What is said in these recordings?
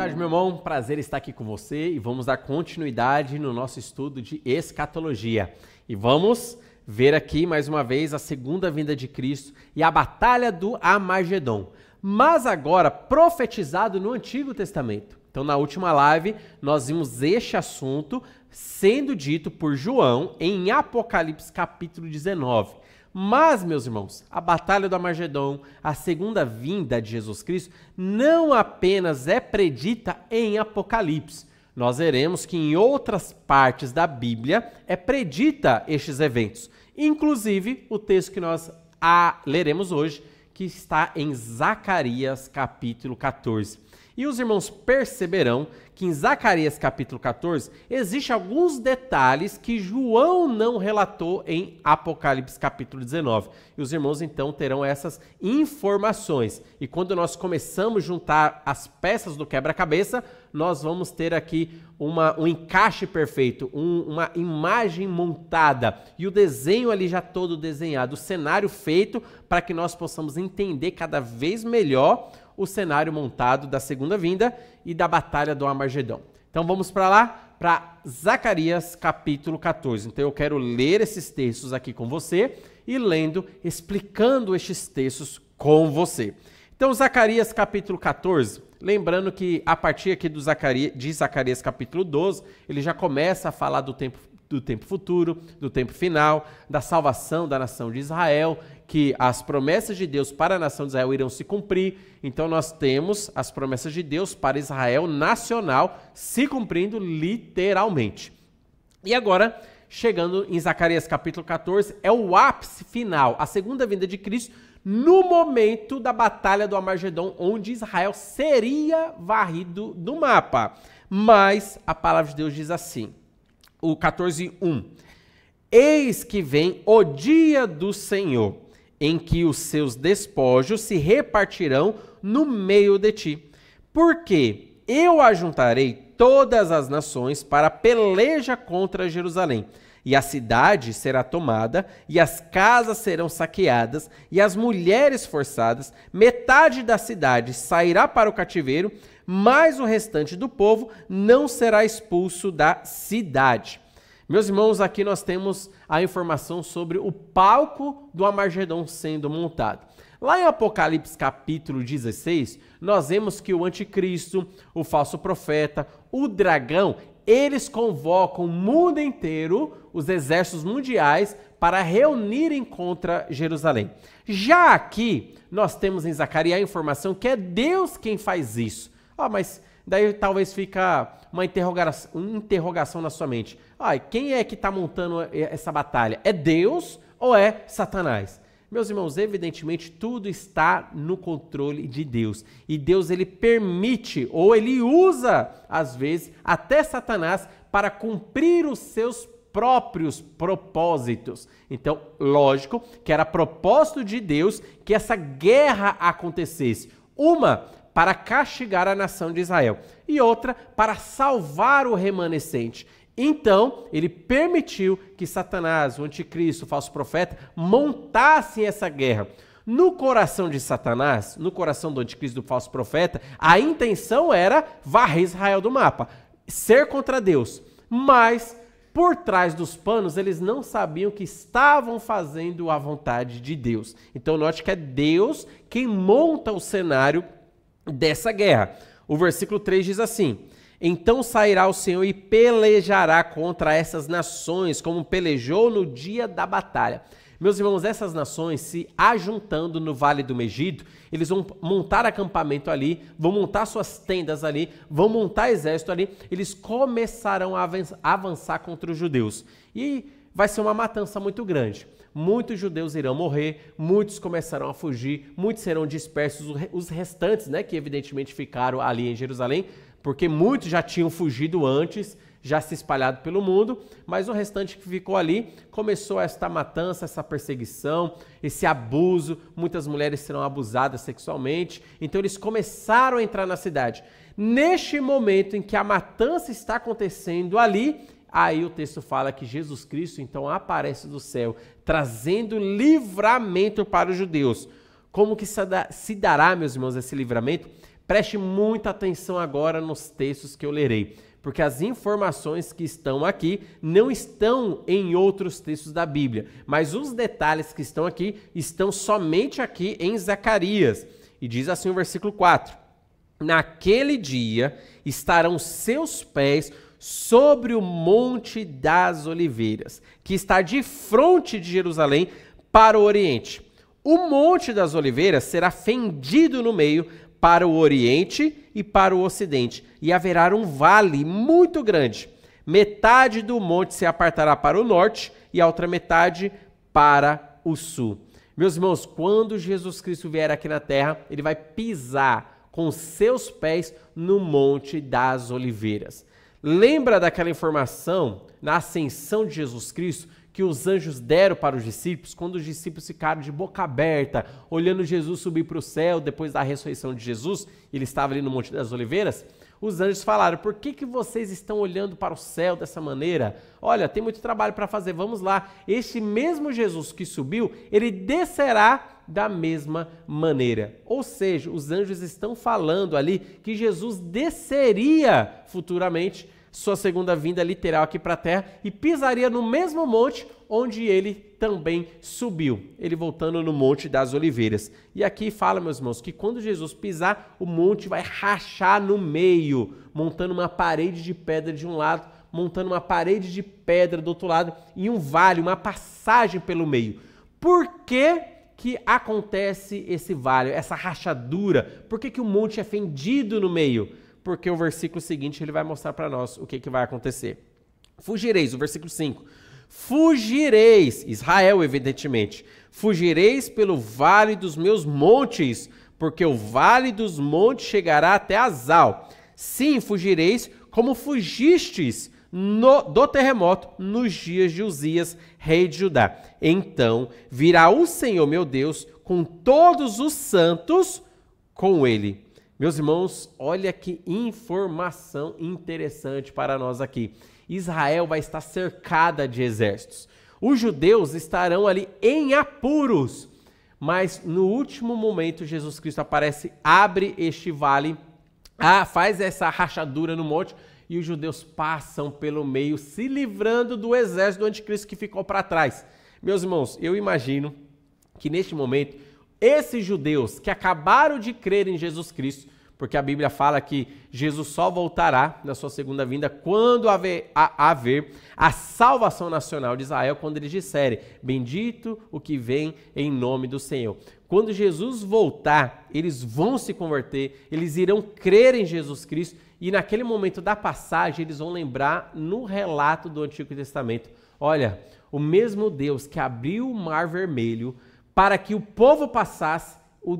tarde, meu irmão. Prazer estar aqui com você e vamos dar continuidade no nosso estudo de escatologia. E vamos ver aqui mais uma vez a segunda vinda de Cristo e a batalha do Amagedon, mas agora profetizado no Antigo Testamento. Então, na última live, nós vimos este assunto sendo dito por João em Apocalipse capítulo 19. Mas, meus irmãos, a batalha do Armagedon, a segunda vinda de Jesus Cristo, não apenas é predita em Apocalipse. Nós veremos que em outras partes da Bíblia é predita estes eventos. Inclusive o texto que nós ah, leremos hoje, que está em Zacarias capítulo 14. E os irmãos perceberão que em Zacarias capítulo 14 existe alguns detalhes que João não relatou em Apocalipse capítulo 19. E os irmãos então terão essas informações. E quando nós começamos a juntar as peças do quebra-cabeça, nós vamos ter aqui uma, um encaixe perfeito, um, uma imagem montada e o desenho ali já todo desenhado, o cenário feito para que nós possamos entender cada vez melhor o cenário montado da segunda vinda e da batalha do Amargedão. Então vamos para lá, para Zacarias capítulo 14. Então eu quero ler esses textos aqui com você e lendo, explicando estes textos com você. Então Zacarias capítulo 14, lembrando que a partir aqui do Zacarias, de Zacarias capítulo 12, ele já começa a falar do tempo do tempo futuro, do tempo final, da salvação da nação de Israel que as promessas de Deus para a nação de Israel irão se cumprir. Então nós temos as promessas de Deus para Israel nacional se cumprindo literalmente. E agora, chegando em Zacarias capítulo 14, é o ápice final, a segunda vinda de Cristo no momento da batalha do Amargedon, onde Israel seria varrido do mapa. Mas a palavra de Deus diz assim: o 14:1. Eis que vem o dia do Senhor em que os seus despojos se repartirão no meio de ti. Porque eu ajuntarei todas as nações para peleja contra Jerusalém. E a cidade será tomada, e as casas serão saqueadas, e as mulheres forçadas, metade da cidade sairá para o cativeiro, mas o restante do povo não será expulso da cidade. Meus irmãos, aqui nós temos a informação sobre o palco do Amargedon sendo montado. Lá em Apocalipse capítulo 16, nós vemos que o anticristo, o falso profeta, o dragão, eles convocam o mundo inteiro, os exércitos mundiais, para reunirem contra Jerusalém. Já aqui, nós temos em Zacarias a informação que é Deus quem faz isso. Ah, mas Daí talvez fica uma interrogação, uma interrogação na sua mente. Ah, quem é que está montando essa batalha? É Deus ou é Satanás? Meus irmãos, evidentemente tudo está no controle de Deus. E Deus ele permite ou ele usa às vezes até Satanás para cumprir os seus próprios propósitos. Então, lógico que era propósito de Deus que essa guerra acontecesse. Uma para castigar a nação de Israel, e outra para salvar o remanescente. Então, ele permitiu que Satanás, o anticristo, o falso profeta, montassem essa guerra. No coração de Satanás, no coração do anticristo, do falso profeta, a intenção era varrer Israel do mapa, ser contra Deus. Mas, por trás dos panos, eles não sabiam que estavam fazendo a vontade de Deus. Então, note que é Deus quem monta o cenário dessa guerra. O versículo 3 diz assim: Então sairá o Senhor e pelejará contra essas nações, como pelejou no dia da batalha. Meus irmãos, essas nações se ajuntando no Vale do Megido, eles vão montar acampamento ali, vão montar suas tendas ali, vão montar exército ali, eles começarão a avançar contra os judeus. E vai ser uma matança muito grande muitos judeus irão morrer, muitos começarão a fugir, muitos serão dispersos, os restantes, né, que evidentemente ficaram ali em Jerusalém, porque muitos já tinham fugido antes, já se espalhado pelo mundo, mas o restante que ficou ali começou esta matança, essa perseguição, esse abuso. Muitas mulheres serão abusadas sexualmente. Então eles começaram a entrar na cidade. Neste momento em que a matança está acontecendo ali, Aí o texto fala que Jesus Cristo então aparece do céu, trazendo livramento para os judeus. Como que se dará, meus irmãos, esse livramento? Preste muita atenção agora nos textos que eu lerei, porque as informações que estão aqui não estão em outros textos da Bíblia, mas os detalhes que estão aqui estão somente aqui em Zacarias. E diz assim o versículo 4: Naquele dia estarão seus pés sobre o Monte das Oliveiras, que está de frente de Jerusalém para o oriente. O Monte das Oliveiras será fendido no meio para o oriente e para o ocidente, e haverá um vale muito grande. Metade do monte se apartará para o norte e a outra metade para o sul. Meus irmãos, quando Jesus Cristo vier aqui na terra, ele vai pisar com seus pés no Monte das Oliveiras. Lembra daquela informação na ascensão de Jesus Cristo que os anjos deram para os discípulos quando os discípulos ficaram de boca aberta, olhando Jesus subir para o céu depois da ressurreição de Jesus? Ele estava ali no Monte das Oliveiras. Os anjos falaram: Por que, que vocês estão olhando para o céu dessa maneira? Olha, tem muito trabalho para fazer, vamos lá. Este mesmo Jesus que subiu, ele descerá da mesma maneira. Ou seja, os anjos estão falando ali que Jesus desceria futuramente sua segunda vinda literal aqui para a terra e pisaria no mesmo monte onde ele também subiu, ele voltando no Monte das Oliveiras. E aqui fala, meus irmãos, que quando Jesus pisar, o monte vai rachar no meio, montando uma parede de pedra de um lado, montando uma parede de pedra do outro lado e um vale, uma passagem pelo meio. Por que que acontece esse vale, essa rachadura? Por que, que o monte é fendido no meio? Porque o versículo seguinte ele vai mostrar para nós o que, que vai acontecer. Fugireis, o versículo 5. Fugireis, Israel, evidentemente. Fugireis pelo vale dos meus montes, porque o vale dos montes chegará até Azal. Sim, fugireis como fugistes no, do terremoto nos dias de Uzias, rei de Judá. Então virá o Senhor meu Deus com todos os santos com ele. Meus irmãos, olha que informação interessante para nós aqui. Israel vai estar cercada de exércitos. Os judeus estarão ali em apuros. Mas no último momento, Jesus Cristo aparece, abre este vale, ah, faz essa rachadura no monte e os judeus passam pelo meio, se livrando do exército do anticristo que ficou para trás. Meus irmãos, eu imagino que neste momento, esses judeus que acabaram de crer em Jesus Cristo, porque a Bíblia fala que Jesus só voltará na sua segunda vinda quando haver a, haver a salvação nacional de Israel, quando eles disserem: Bendito o que vem em nome do Senhor. Quando Jesus voltar, eles vão se converter, eles irão crer em Jesus Cristo e naquele momento da passagem, eles vão lembrar no relato do Antigo Testamento: olha, o mesmo Deus que abriu o mar vermelho para que o povo passasse,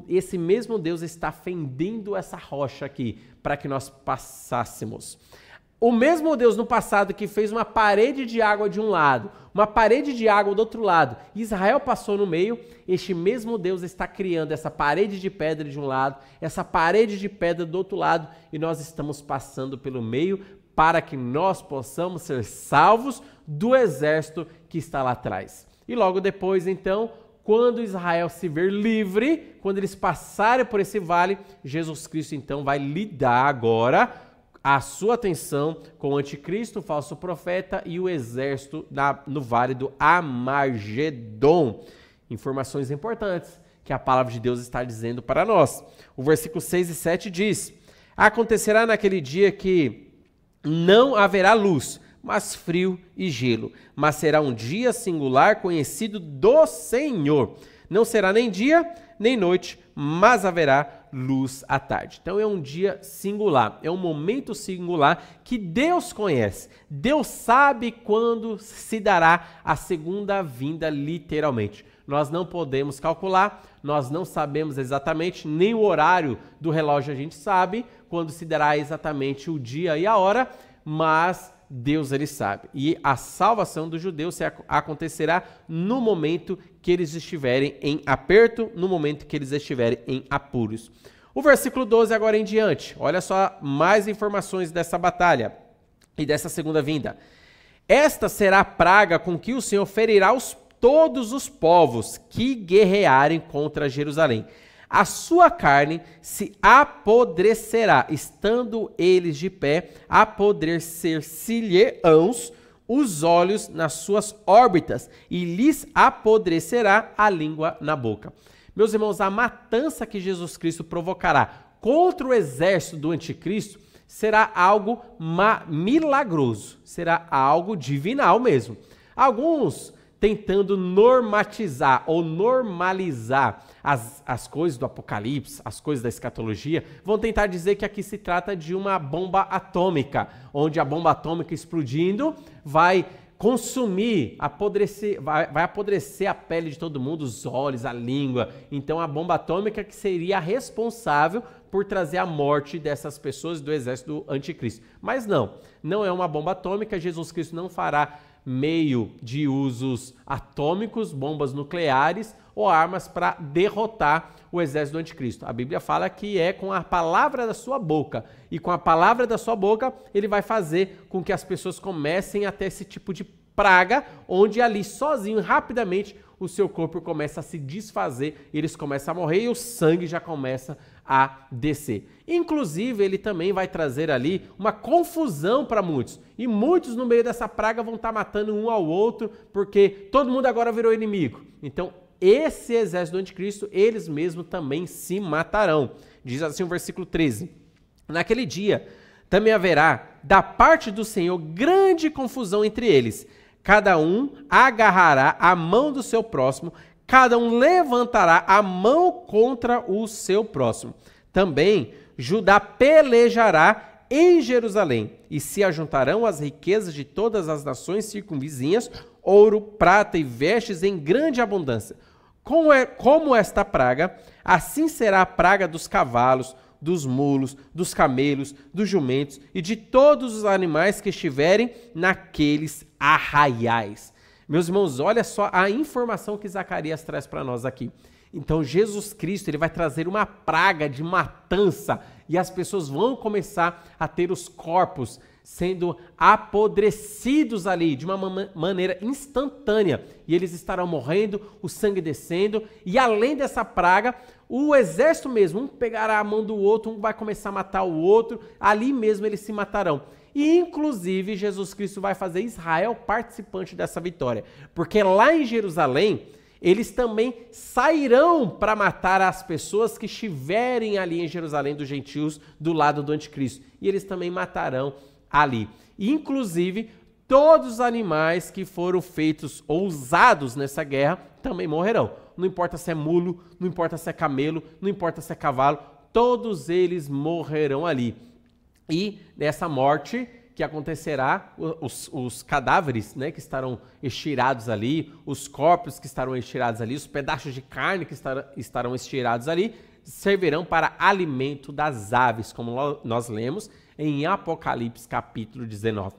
esse mesmo Deus está fendendo essa rocha aqui para que nós passássemos o mesmo Deus no passado que fez uma parede de água de um lado, uma parede de água do outro lado, Israel passou no meio, este mesmo Deus está criando essa parede de pedra de um lado, essa parede de pedra do outro lado, e nós estamos passando pelo meio para que nós possamos ser salvos do exército que está lá atrás. E logo depois, então, quando Israel se ver livre, quando eles passarem por esse vale, Jesus Cristo então vai lidar agora a sua atenção com o anticristo, o falso profeta e o exército na, no vale do Amargedon. Informações importantes que a palavra de Deus está dizendo para nós. O versículo 6 e 7 diz: Acontecerá naquele dia que não haverá luz, mas frio e gelo, mas será um dia singular conhecido do Senhor. Não será nem dia, nem noite, mas haverá luz à tarde. Então é um dia singular, é um momento singular que Deus conhece. Deus sabe quando se dará a segunda vinda, literalmente. Nós não podemos calcular, nós não sabemos exatamente, nem o horário do relógio a gente sabe, quando se dará exatamente o dia e a hora, mas Deus ele sabe. E a salvação dos judeus acontecerá no momento que eles estiverem em aperto, no momento que eles estiverem em apuros. O versículo 12 agora em diante, olha só mais informações dessa batalha e dessa segunda vinda. Esta será a praga com que o Senhor ferirá os, todos os povos que guerrearem contra Jerusalém. A sua carne se apodrecerá, estando eles de pé, apodrecer-se-lhe-ãos os olhos nas suas órbitas e lhes apodrecerá a língua na boca. Meus irmãos, a matança que Jesus Cristo provocará contra o exército do anticristo será algo milagroso, será algo divinal mesmo. Alguns tentando normatizar ou normalizar as, as coisas do apocalipse, as coisas da escatologia, vão tentar dizer que aqui se trata de uma bomba atômica, onde a bomba atômica explodindo vai consumir, apodrecer, vai, vai, apodrecer a pele de todo mundo, os olhos, a língua. Então a bomba atômica que seria responsável por trazer a morte dessas pessoas do exército do anticristo. Mas não, não é uma bomba atômica, Jesus Cristo não fará meio de usos atômicos, bombas nucleares ou armas para derrotar o exército do anticristo. A Bíblia fala que é com a palavra da sua boca. E com a palavra da sua boca, ele vai fazer com que as pessoas comecem a ter esse tipo de praga, onde ali sozinho, rapidamente, o seu corpo começa a se desfazer, eles começam a morrer e o sangue já começa a descer. Inclusive, ele também vai trazer ali uma confusão para muitos. E muitos, no meio dessa praga, vão estar tá matando um ao outro, porque todo mundo agora virou inimigo. Então, esse exército do anticristo, eles mesmos também se matarão. Diz assim o versículo 13. Naquele dia também haverá da parte do Senhor grande confusão entre eles Cada um agarrará a mão do seu próximo, cada um levantará a mão contra o seu próximo. Também Judá pelejará em Jerusalém, e se ajuntarão as riquezas de todas as nações circunvizinhas, ouro, prata e vestes em grande abundância. Como, é, como esta praga, assim será a praga dos cavalos, dos mulos, dos camelos, dos jumentos e de todos os animais que estiverem naqueles arraiais. Meus irmãos, olha só a informação que Zacarias traz para nós aqui. Então Jesus Cristo ele vai trazer uma praga de matança e as pessoas vão começar a ter os corpos sendo apodrecidos ali de uma maneira instantânea e eles estarão morrendo, o sangue descendo e além dessa praga, o exército mesmo, um pegará a mão do outro, um vai começar a matar o outro, ali mesmo eles se matarão. E, inclusive, Jesus Cristo vai fazer Israel participante dessa vitória, porque lá em Jerusalém, eles também sairão para matar as pessoas que estiverem ali em Jerusalém dos gentios do lado do anticristo, e eles também matarão ali. E, inclusive, todos os animais que foram feitos ou usados nessa guerra também morrerão não importa se é mulo, não importa se é camelo, não importa se é cavalo, todos eles morrerão ali. E nessa morte que acontecerá, os, os, cadáveres né, que estarão estirados ali, os corpos que estarão estirados ali, os pedaços de carne que estarão, estarão estirados ali, servirão para alimento das aves, como nós lemos em Apocalipse capítulo 19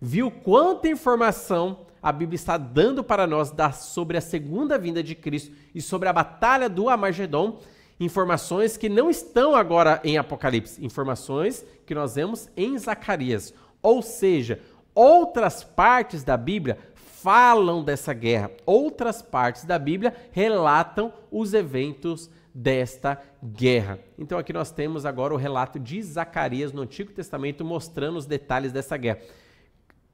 viu quanta informação a Bíblia está dando para nós sobre a segunda vinda de Cristo e sobre a batalha do Amagedon, informações que não estão agora em Apocalipse, informações que nós vemos em Zacarias. Ou seja, outras partes da Bíblia falam dessa guerra, outras partes da Bíblia relatam os eventos desta guerra. Então aqui nós temos agora o relato de Zacarias no Antigo Testamento mostrando os detalhes dessa guerra.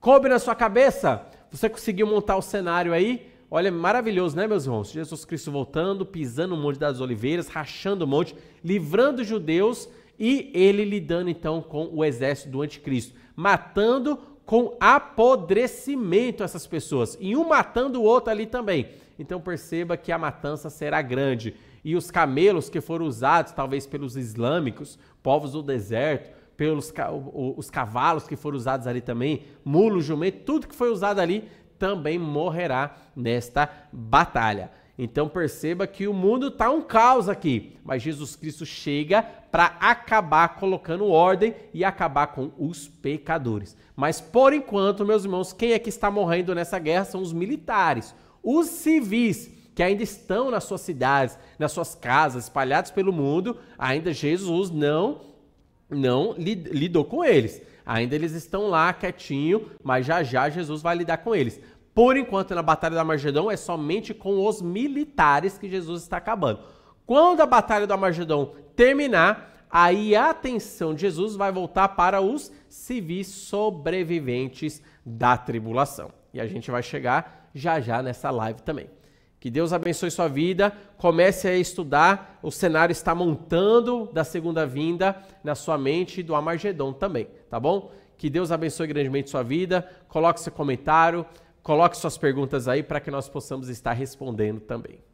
Coube na sua cabeça? Você conseguiu montar o cenário aí? Olha, maravilhoso, né, meus irmãos? Jesus Cristo voltando, pisando o monte das oliveiras, rachando o monte, livrando os judeus e ele lidando então com o exército do anticristo, matando com apodrecimento essas pessoas, e um matando o outro ali também. Então perceba que a matança será grande. E os camelos que foram usados, talvez pelos islâmicos, povos do deserto, pelos os cavalos que foram usados ali também, mulo, jumento, tudo que foi usado ali também morrerá nesta batalha. Então perceba que o mundo está um caos aqui, mas Jesus Cristo chega para acabar colocando ordem e acabar com os pecadores. Mas por enquanto, meus irmãos, quem é que está morrendo nessa guerra são os militares, os civis que ainda estão nas suas cidades, nas suas casas, espalhados pelo mundo. Ainda Jesus não não lidou com eles. Ainda eles estão lá quietinho, mas já já Jesus vai lidar com eles. Por enquanto, na Batalha do Armagedão, é somente com os militares que Jesus está acabando. Quando a Batalha do Armagedão terminar, aí a atenção de Jesus vai voltar para os civis sobreviventes da tribulação. E a gente vai chegar já já nessa live também. Que Deus abençoe sua vida. Comece a estudar. O cenário está montando da segunda vinda na sua mente e do Amargedon também, tá bom? Que Deus abençoe grandemente sua vida. Coloque seu comentário, coloque suas perguntas aí para que nós possamos estar respondendo também.